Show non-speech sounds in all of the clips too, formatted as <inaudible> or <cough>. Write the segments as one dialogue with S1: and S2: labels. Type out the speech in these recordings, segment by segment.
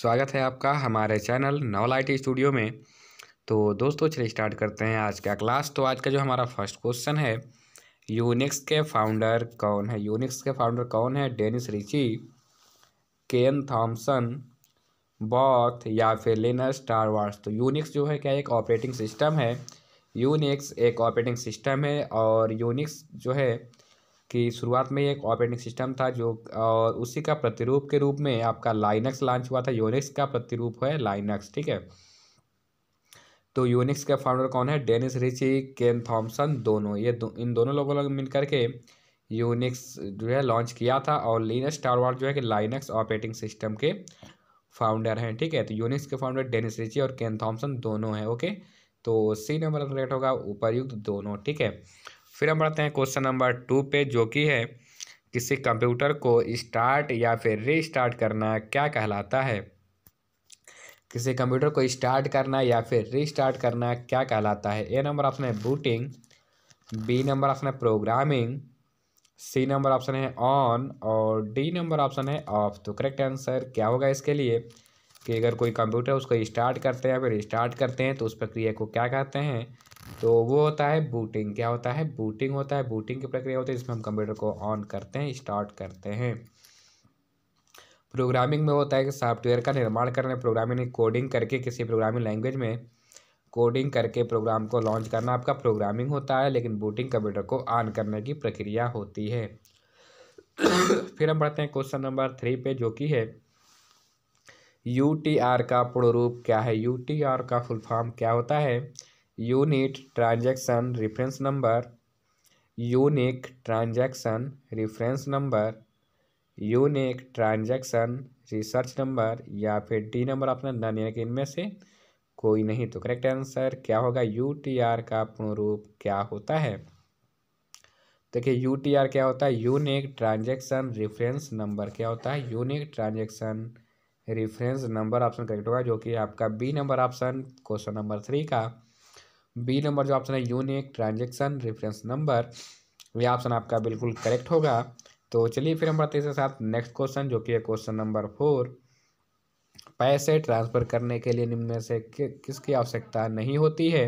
S1: स्वागत है आपका हमारे चैनल नॉल आई स्टूडियो में तो दोस्तों चलिए स्टार्ट करते हैं आज का क्लास तो आज का जो हमारा फर्स्ट क्वेश्चन है यूनिक्स के फाउंडर कौन है यूनिक्स के फाउंडर कौन है Dennis Ritchie Ken Thompson both या फिर लिनर स्टार वार्स तो यूनिक्स जो है क्या एक ऑपरेटिंग सिस्टम है यूनिक्स एक ऑपरेटिंग सिस्टम है और यूनिक्स जो है कि शुरुआत में एक ऑपरेटिंग सिस्टम था जो और उसी का प्रतिरूप के रूप में आपका लाइनक्स लॉन्च हुआ था यूनिक्स का प्रतिरूप है लाइनक्स ठीक है तो यूनिक्स का फाउंडर कौन है डेनिस रिची केन थॉमसन दोनों ये दो, इन दोनों लोगों ने मिल करके यूनिक्स जो है लॉन्च किया था और लीनस टावर जो है कि लाइनक्स ऑपरेटिंग सिस्टम के फाउंडर हैं ठीक है तो यूनिक्स के फाउंडर डेनिस रिची और केन थॉमसन दोनों हैं ओके तो सी नंबर रेट होगा उपरयुक्त दोनों ठीक है फिर हम बढ़ते हैं क्वेश्चन नंबर टू पे जो कि है किसी कंप्यूटर को स्टार्ट या फिर रीस्टार्ट करना क्या कहलाता है किसी कंप्यूटर को स्टार्ट करना या फिर रीस्टार्ट करना क्या कहलाता है ए नंबर ऑप्शन है बूटिंग बी नंबर ऑप्शन है प्रोग्रामिंग सी नंबर ऑप्शन है ऑन और डी नंबर ऑप्शन है ऑफ तो करेक्ट आंसर क्या होगा इसके लिए कि अगर कोई कंप्यूटर उसको स्टार्ट करते हैं या फिर स्टार्ट करते हैं तो उस प्रक्रिया को क्या कहते हैं तो वो होता है बूटिंग क्या होता है बूटिंग होता है बूटिंग की प्रक्रिया होती है जिसमें हम कंप्यूटर को ऑन करते हैं स्टार्ट करते हैं प्रोग्रामिंग में होता है कि सॉफ्टवेयर का निर्माण करना प्रोग्रामिंग कोडिंग करके किसी प्रोग्रामिंग लैंग्वेज में कोडिंग करके प्रोग्राम को लॉन्च करना आपका प्रोग्रामिंग होता है लेकिन बूटिंग कंप्यूटर को ऑन करने की प्रक्रिया होती है फिर हम पढ़ते हैं क्वेश्चन नंबर थ्री पे जो कि है यू टी आर का पूर्ण रूप क्या है यू टी आर का फुल फॉर्म क्या होता है unique transaction reference number unique transaction reference number unique transaction research number या फिर डी नंबर ऑप्शन डन यानी कि इनमें से कोई नहीं तो करेक्ट आंसर क्या होगा यू टी आर का पूर्ण रूप क्या होता है देखिए यू टी आर क्या होता है यूनिक ट्रांजैक्शन रेफरेंस नंबर क्या होता है unique transaction reference number option correct होगा जो कि आपका B number option question number three का बी नंबर जो ऑप्शन है यूनिक ट्रांजेक्शन रेफरेंस नंबर ये ऑप्शन आपका बिल्कुल करेक्ट होगा तो चलिए फिर हम बढ़ते इसके साथ नेक्स्ट क्वेश्चन जो कि है क्वेश्चन नंबर फोर पैसे ट्रांसफ़र करने के लिए निम्न में से कि, किसकी आवश्यकता नहीं होती है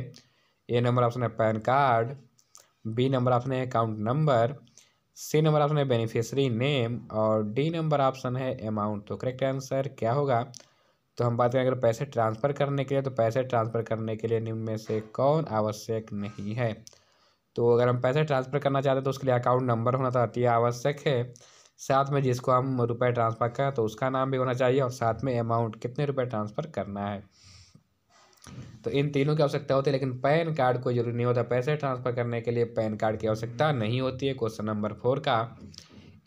S1: ए नंबर ऑप्शन है PAN card B number option है account number C number option है बेनिफिशरी नेम और डी नंबर ऑप्शन है अमाउंट तो करेक्ट आंसर क्या होगा तो हम बात करें अगर पैसे ट्रांसफ़र करने के लिए तो पैसे ट्रांसफ़र करने के लिए निम्न में से कौन आवश्यक नहीं है तो अगर हम पैसे ट्रांसफ़र करना चाहते हैं तो उसके लिए अकाउंट नंबर होना तो अति आवश्यक है साथ में जिसको हम रुपए ट्रांसफ़र करें तो उसका नाम भी होना चाहिए और साथ में अमाउंट कितने रुपए ट्रांसफ़र करना है तो इन तीनों की आवश्यकता होती है लेकिन पैन कार्ड कोई जरूरी नहीं होता पैसे ट्रांसफ़र करने के लिए पैन कार्ड की आवश्यकता नहीं होती है क्वेश्चन नंबर फोर का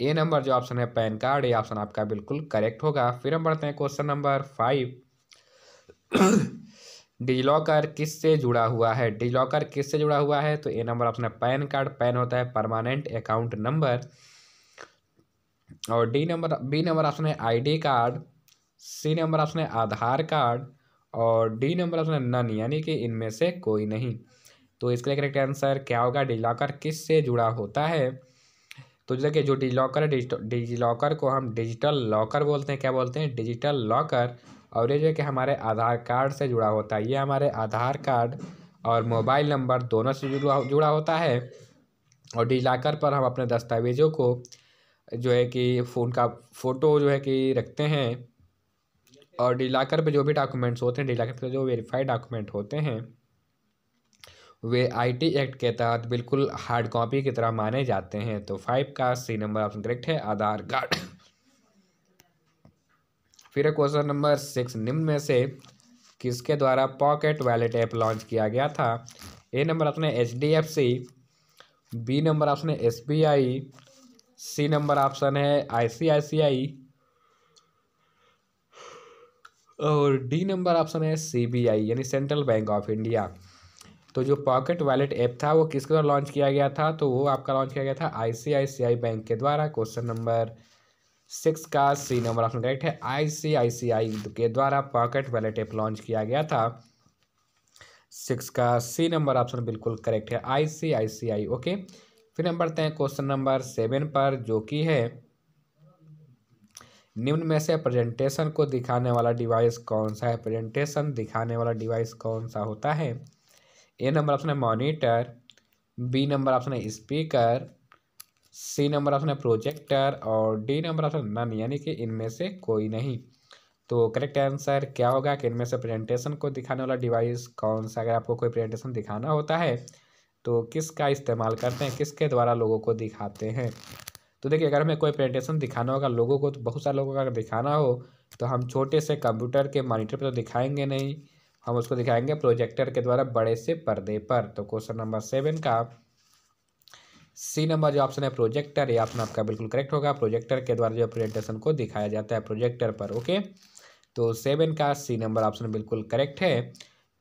S1: ए नंबर जो ऑप्शन है पैन कार्ड ये ऑप्शन आपका बिल्कुल करेक्ट होगा फिर हम बढ़ते हैं क्वेश्चन नंबर फाइव <clears throat> डिजिलॉकर किस से जुड़ा हुआ है डिजिलॉकर किस से जुड़ा हुआ है तो ए नंबर ऑप्शन है पैन कार्ड पैन होता है परमानेंट अकाउंट नंबर और D number B number option है ID card C number option है आधार कार्ड और डी नंबर ऑप्शन है नन यानी कि इनमें से कोई नहीं तो इसके लिए करेक्ट आंसर क्या होगा डिजिलॉकर किस से जुड़ा होता है तो देखिए जो डिजी लॉकर है डिजी लॉकर को हम डिजिटल लॉकर बोलते हैं क्या बोलते हैं डिजिटल लॉकर और ये जो है कि हमारे आधार कार्ड से जुड़ा होता है ये हमारे आधार कार्ड और मोबाइल नंबर दोनों से जुड़ा जुड़ा होता है और डिजिलॉकर पर हम अपने दस्तावेज़ों को जो है कि फ़ोन का फ़ोटो जो है कि रखते हैं और डिजिलॉकर पर जो भी डॉक्यूमेंट्स होते हैं डिजिलॉकर पर जो वेरीफाइड डॉक्यूमेंट होते हैं वे आईटी एक्ट के तहत बिल्कुल हार्ड कॉपी की तरह माने जाते हैं तो फाइव का सी नंबर ऑप्शन करेक्ट है आधार कार्ड फिर क्वेश्चन नंबर सिक्स निम्न में से किसके द्वारा पॉकेट वैलेट ऐप लॉन्च किया गया था ए नंबर आपने H D F C B number option है S B I C number option है आई सी आई सी आई और डी नंबर ऑप्शन है सी बी आई यानी सेंट्रल बैंक ऑफ इंडिया तो जो पॉकेट वैलेट ऐप था वो किसके द्वारा लॉन्च किया गया था तो वो आपका लॉन्च किया गया था आईसीआईसीआई बैंक के द्वारा क्वेश्चन नंबर सिक्स का सी नंबर ऑप्शन करेक्ट है आईसीआईसीआई के द्वारा पॉकेट वैलेट ऐप लॉन्च किया गया था सिक्स का सी नंबर ऑप्शन बिल्कुल करेक्ट है आईसीआईसीआई ओके फिर हम बढ़ते हैं क्वेश्चन नंबर सेवन पर जो कि है निम्न में से प्रेजेंटेशन को दिखाने वाला डिवाइस कौन सा है प्रेजेंटेशन दिखाने वाला डिवाइस कौन सा होता है ए नंबर ऑप्शन है मॉनिटर बी नंबर ऑप्शन है स्पीकर सी नंबर ऑप्शन है प्रोजेक्टर और डी नंबर ऑप्शन नन यानी कि इनमें से कोई नहीं तो करेक्ट आंसर क्या होगा कि इनमें से प्रेजेंटेशन को दिखाने वाला डिवाइस कौन सा अगर आपको कोई प्रेजेंटेशन दिखाना होता है तो किसका इस्तेमाल करते हैं किसके द्वारा लोगों को दिखाते हैं तो देखिए अगर हमें कोई प्रेजेंटेशन दिखाना होगा लोगों को तो बहुत सारे लोगों का अगर दिखाना हो तो हम छोटे से कंप्यूटर के मॉनिटर पर तो दिखाएंगे नहीं हम उसको दिखाएंगे प्रोजेक्टर के द्वारा बड़े से पर्दे पर तो क्वेश्चन नंबर सेवन का सी नंबर जो ऑप्शन है प्रोजेक्टर ये ऑप्शन आपका बिल्कुल करेक्ट होगा प्रोजेक्टर के द्वारा जो प्रेजेंटेशन को दिखाया जाता है प्रोजेक्टर पर ओके तो सेवन का सी नंबर ऑप्शन बिल्कुल करेक्ट है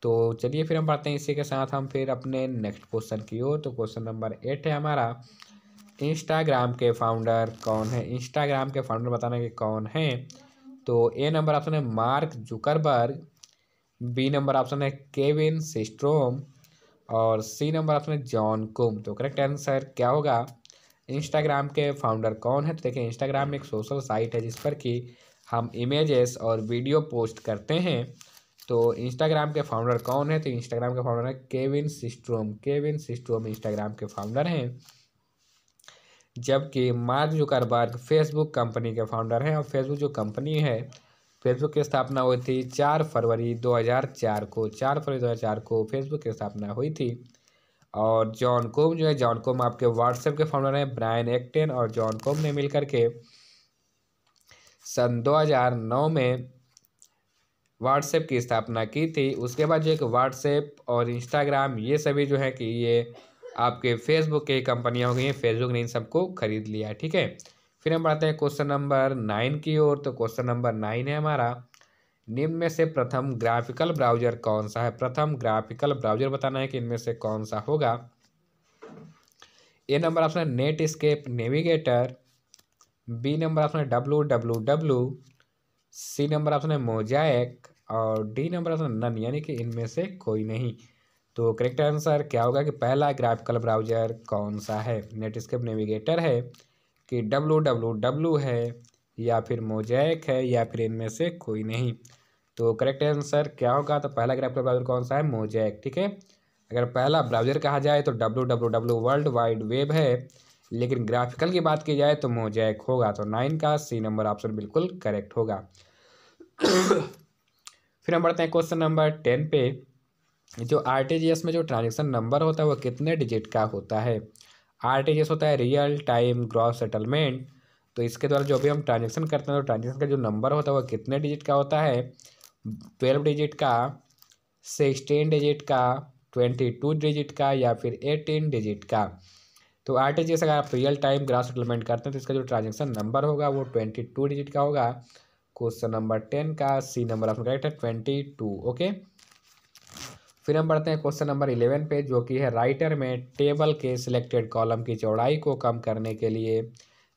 S1: तो चलिए फिर हम पढ़ते हैं इसी के साथ हम फिर अपने नेक्स्ट क्वेश्चन की ओर तो क्वेश्चन नंबर एट है हमारा इंस्टाग्राम के फाउंडर कौन है इंस्टाग्राम के फाउंडर बताना कि कौन है तो ए नंबर ऑप्शन है Mark Zuckerberg B number option है केविन सिस्ट्रोम और सी नंबर ऑप्शन है जॉन कुम तो करेक्ट आंसर क्या होगा इंस्टाग्राम के फाउंडर कौन है तो देखिए इंस्टाग्राम एक सोशल साइट है जिस पर कि हम इमेजेस और वीडियो पोस्ट करते हैं तो इंस्टाग्राम के फाउंडर कौन है तो इंस्टाग्राम के फाउंडर है Kevin Systrom Kevin Systrom Instagram के फाउंडर हैं जबकि मार्क जुकरबर्ग फेसबुक कंपनी के फाउंडर हैं और फेसबुक जो कंपनी है फेसबुक की स्थापना हुई थी चार फरवरी 2004 को चार फरवरी 2004 को फेसबुक की स्थापना हुई थी और जॉन कोम जो है जॉन कोम आपके व्हाट्सएप के फाउंडर हैं ब्रायन एक्टेन और जॉन कोम ने मिलकर के सन 2009 में व्हाट्सएप की स्थापना की थी उसके बाद जो एक व्हाट्सएप और इंस्टाग्राम ये सभी जो है कि ये आपके फेसबुक की कंपनियाँ हो गई हैं फेसबुक ने इन सबको खरीद लिया ठीक है फिर हम बढ़ते हैं क्वेश्चन नंबर नाइन की ओर तो क्वेश्चन नंबर नाइन है हमारा निम्न में से प्रथम ग्राफिकल ब्राउजर कौन सा है प्रथम ग्राफिकल ब्राउजर बताना है कि इनमें से कौन सा होगा ए नंबर ऑप्शन है Netscape navigator B number option है W W W C number option है मोजाइक और डी नंबर ऑप्शन नन यानी कि इनमें से कोई नहीं तो करेक्ट आंसर क्या होगा कि पहला ग्राफिकल ब्राउजर कौन सा है नेटस्केप नेविगेटर है कि डब्लू डब्लू डब्लू है या फिर मोजैक है या फिर इनमें से कोई नहीं तो करेक्ट आंसर क्या होगा तो पहला ग्राफ ब्राउज़र कौन सा है मोजैक ठीक है अगर पहला ब्राउज़र कहा जाए तो W W W world wide web है लेकिन ग्राफिकल की बात की जाए तो मोजैक होगा तो नाइन का सी नंबर ऑप्शन बिल्कुल करेक्ट होगा फिर हम बढ़ते हैं क्वेश्चन नंबर टेन पे जो आर में जो ट्रांजेक्शन नंबर होता है वो कितने डिजिट का होता है आर होता है रियल टाइम ग्रॉस सेटलमेंट तो इसके द्वारा जो भी हम ट्रांजेक्शन करते हैं तो ट्रांजेक्शन का जो नंबर होता है वो कितने डिजिट का होता है ट्वेल्व डिजिट का सिक्सटीन डिजिट का ट्वेंटी टू डिजिट का या फिर एटीन डिजिट का तो आर टी जी एस अगर आप रियल टाइम ग्रास सेटलमेंट करते हैं तो इसका जो ट्रांजेक्शन नंबर होगा वो ट्वेंटी टू डिजिट का होगा क्वेश्चन नंबर टेन का सी नंबर आपका करेक्ट है ट्वेंटी टू ओके फिर हम बढ़ते हैं क्वेश्चन नंबर इलेवन पे जो कि है राइटर में टेबल के सिलेक्टेड कॉलम की चौड़ाई को कम करने के लिए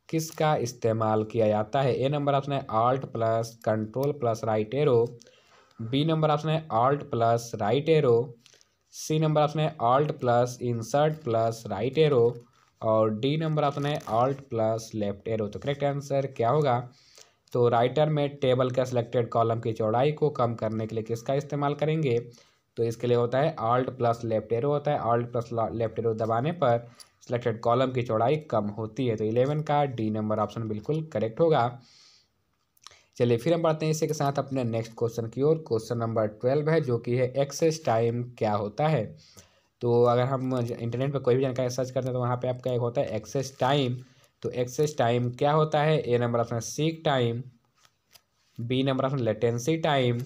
S1: किसका इस्तेमाल किया जाता है ए नंबर ऑप्शन है Alt plus control plus right arrow B number option है Alt plus right arrow C number option है Alt plus insert plus right arrow और डी नंबर ऑप्शन है आल्ट प्लस लेफ्ट एरो तो correct answer क्या होगा तो writer में table का सिलेक्टेड कॉलम की चौड़ाई को कम करने के लिए किसका इस्तेमाल करेंगे तो इसके लिए होता है आल्ट प्लस लेफ्ट एरो होता है आल्ट प्लस लेफ्ट एरो दबाने पर सिलेक्टेड कॉलम की चौड़ाई कम होती है तो इलेवन का डी नंबर ऑप्शन बिल्कुल करेक्ट होगा चलिए फिर हम बढ़ते हैं इसी के साथ अपने नेक्स्ट क्वेश्चन की ओर क्वेश्चन नंबर ट्वेल्व है जो कि है एक्सेस टाइम क्या होता है तो अगर हम इंटरनेट पर कोई भी जानकारी सर्च करते हैं तो वहाँ पे आपका एक होता है एक्सेस टाइम तो एक्सेस टाइम क्या होता है A number option seek time B number option latency time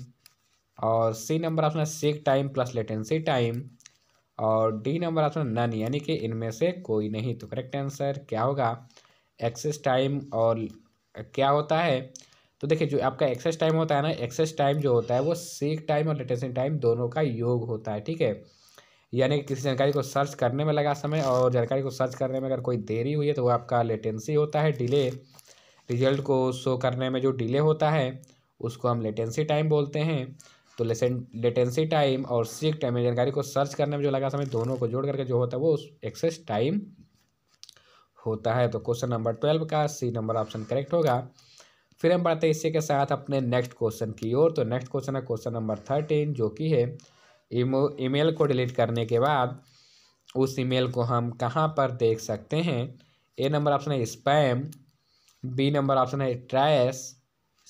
S1: और सी नंबर ऑप्शन है seek time plus latency time और डी नंबर ऑप्शन नन यानी कि इनमें से कोई नहीं तो करेक्ट आंसर क्या होगा एक्सेस टाइम और क्या होता है तो देखिए जो आपका एक्सेस टाइम होता है ना एक्सेस टाइम जो होता है वो सीक टाइम और लेटेंसी टाइम दोनों का योग होता है ठीक है यानी कि किसी जानकारी को सर्च करने में लगा समय और जानकारी को सर्च करने में अगर कोई देरी हुई है तो वो आपका लेटेंसी होता है डिले रिजल्ट को शो करने में जो डिले होता है उसको हम लेटेंसी टाइम बोलते हैं तो लेसेंट लेटेंसी टाइम और सीक टाइम में जानकारी को सर्च करने में जो लगा समय दोनों को जोड़ करके जो होता है वो एक्सेस टाइम होता है तो क्वेश्चन नंबर ट्वेल्व का सी नंबर ऑप्शन करेक्ट होगा फिर हम बढ़ते हैं इसी के साथ अपने नेक्स्ट क्वेश्चन की ओर तो नेक्स्ट क्वेश्चन है क्वेश्चन नंबर थर्टीन जो कि है ईमेल को डिलीट करने के बाद उस ईमेल को हम कहाँ पर देख सकते हैं ए नंबर ऑप्शन है स्पैम बी नंबर ऑप्शन है ट्रैश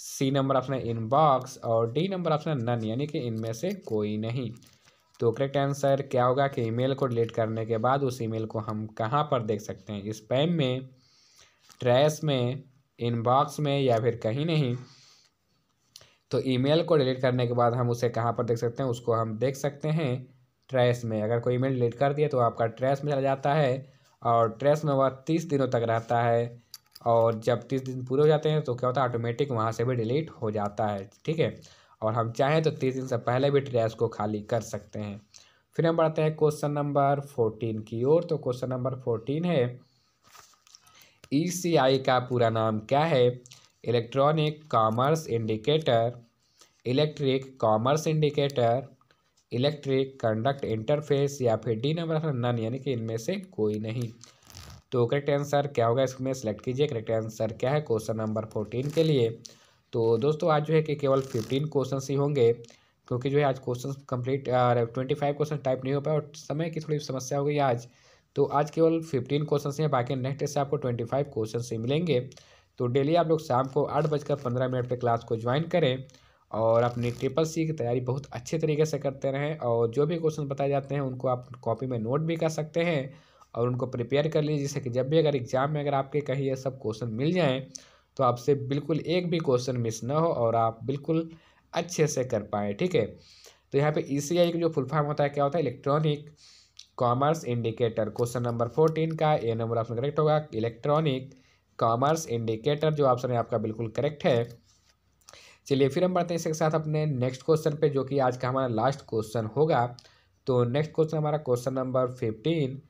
S1: सी नंबर ऑप्शन है इनबॉक्स और डी नंबर ऑप्शन है नन यानी कि इनमें से कोई नहीं तो करेक्ट आंसर क्या होगा कि ईमेल को डिलीट करने के बाद उस ईमेल को हम कहाँ पर देख सकते हैं स्पैम में ट्रैश में इनबॉक्स में या फिर कहीं नहीं तो ईमेल को डिलीट करने के बाद हम उसे कहाँ पर देख सकते हैं उसको हम देख सकते हैं ट्रैश में अगर कोई ईमेल डिलीट कर दिया तो आपका ट्रैश में चला जाता है और ट्रैश में वह तीस दिनों तक रहता है और जब तीस दिन पूरे हो जाते हैं तो क्या होता है ऑटोमेटिक वहाँ से भी डिलीट हो जाता है ठीक है और हम चाहें तो तीस दिन से पहले भी ट्रैश को खाली कर सकते हैं फिर हम बढ़ते हैं क्वेश्चन नंबर फोर्टीन की ओर तो क्वेश्चन नंबर फोर्टीन है ई e का पूरा नाम क्या है electronic commerce indicator electric commerce indicator electric conduct interface या फिर डी नंबर नन यानी कि इनमें से कोई नहीं तो करेक्ट आंसर क्या होगा इसमें सेलेक्ट कीजिए करेक्ट आंसर क्या है क्वेश्चन नंबर फोर्टीन के लिए तो दोस्तों आज जो है कि केवल फिफ्टीन क्वेश्चन ही होंगे क्योंकि जो है आज question complete twenty five question type नहीं हो पाए और समय की थोड़ी समस्या हो गई आज तो आज केवल फिफ्टीन क्वेश्चन हैं बाकी नेक्स्ट से आपको ट्वेंटी फाइव क्वेश्चन ही मिलेंगे तो डेली आप लोग शाम को आठ बजकर पंद्रह मिनट पर क्लास को ज्वाइन करें और अपनी ट्रिपल सी की तैयारी बहुत अच्छे तरीके से करते रहें और जो भी क्वेश्चन बताए जाते हैं उनको आप कॉपी में नोट भी कर सकते हैं और उनको प्रिपेयर कर लीजिए जैसे कि जब भी अगर एग्ज़ाम में अगर आपके कहीं ये सब क्वेश्चन मिल जाएँ तो आपसे बिल्कुल एक भी क्वेश्चन मिस ना हो और आप बिल्कुल अच्छे से कर पाएँ ठीक है तो यहाँ पे ई सी आई का जो फुल फॉर्म होता है क्या होता है electronic commerce indicator question number fourteen का ए नंबर ऑप्शन करेक्ट होगा इलेक्ट्रॉनिक कॉमर्स इंडिकेटर जो ऑप्शन है आपका बिल्कुल करेक्ट है चलिए फिर हम बढ़ते हैं इसके साथ अपने नेक्स्ट क्वेश्चन पे जो कि आज का हमारा लास्ट क्वेश्चन होगा तो नेक्स्ट क्वेश्चन हमारा question number fifteen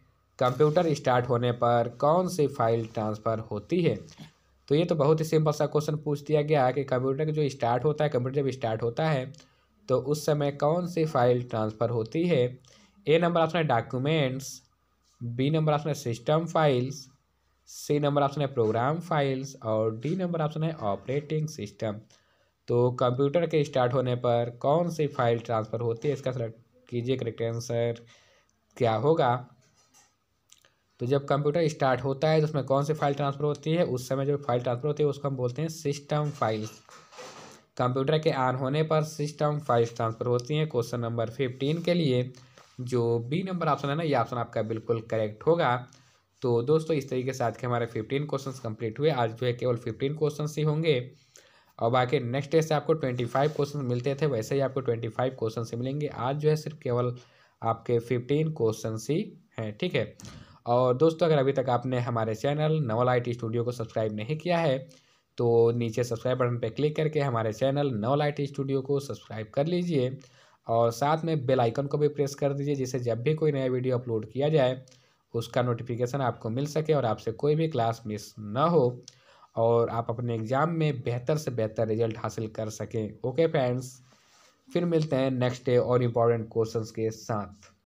S1: computer start होने पर कौन सी फाइल ट्रांसफ़र होती है तो ये तो बहुत ही सिंपल सा क्वेश्चन पूछ दिया गया कि कंप्यूटर जो स्टार्ट होता है कंप्यूटर जब स्टार्ट होता है तो उस समय कौन सी फाइल ट्रांसफ़र होती है ए नंबर ऑप्शन है डॉक्यूमेंट्स बी नंबर ऑप्शन है system files C number option है प्रोग्राम फाइल्स और डी नंबर ऑप्शन है ऑपरेटिंग सिस्टम तो कंप्यूटर के स्टार्ट होने पर कौन सी फाइल ट्रांसफ़र होती है इसका सर कीजिए करेक्ट आंसर क्या होगा तो जब कंप्यूटर स्टार्ट होता है तो उसमें कौन सी फाइल ट्रांसफ़र होती है उस समय जो फाइल ट्रांसफ़र होती है उसको हम बोलते हैं सिस्टम फाइल कंप्यूटर के ऑन होने पर सिस्टम फाइल्स ट्रांसफ़र होती हैं क्वेश्चन नंबर फिफ्टीन के लिए जो बी नंबर ऑप्शन है ना ये ऑप्शन आपका बिल्कुल करेक्ट होगा तो दोस्तों इस तरीके से आज के हमारे फिफ्टीन क्वेश्चन कंप्लीट हुए आज जो है केवल फिफ्टीन क्वेश्चन ही होंगे और बाकी नेक्स्ट डे से आपको ट्वेंटी फाइव क्वेश्चन मिलते थे वैसे ही आपको ट्वेंटी फाइव क्वेश्चन से मिलेंगे आज जो है सिर्फ केवल आपके फिफ्टीन क्वेश्चन ही हैं ठीक है और दोस्तों अगर अभी तक आपने हमारे चैनल नवल आई स्टूडियो को सब्सक्राइब नहीं किया है तो नीचे सब्सक्राइब बटन पर क्लिक करके हमारे चैनल नवल आई स्टूडियो को सब्सक्राइब कर लीजिए और साथ में बेल आइकन को भी प्रेस कर दीजिए जिससे जब भी कोई नया वीडियो अपलोड किया जाए उसका नोटिफिकेशन आपको मिल सके और आपसे कोई भी क्लास मिस ना हो और आप अपने एग्ज़ाम में बेहतर से बेहतर रिजल्ट हासिल कर सकें ओके फ्रेंड्स फिर मिलते हैं नेक्स्ट डे और इम्पॉर्टेंट क्वेश्चंस के साथ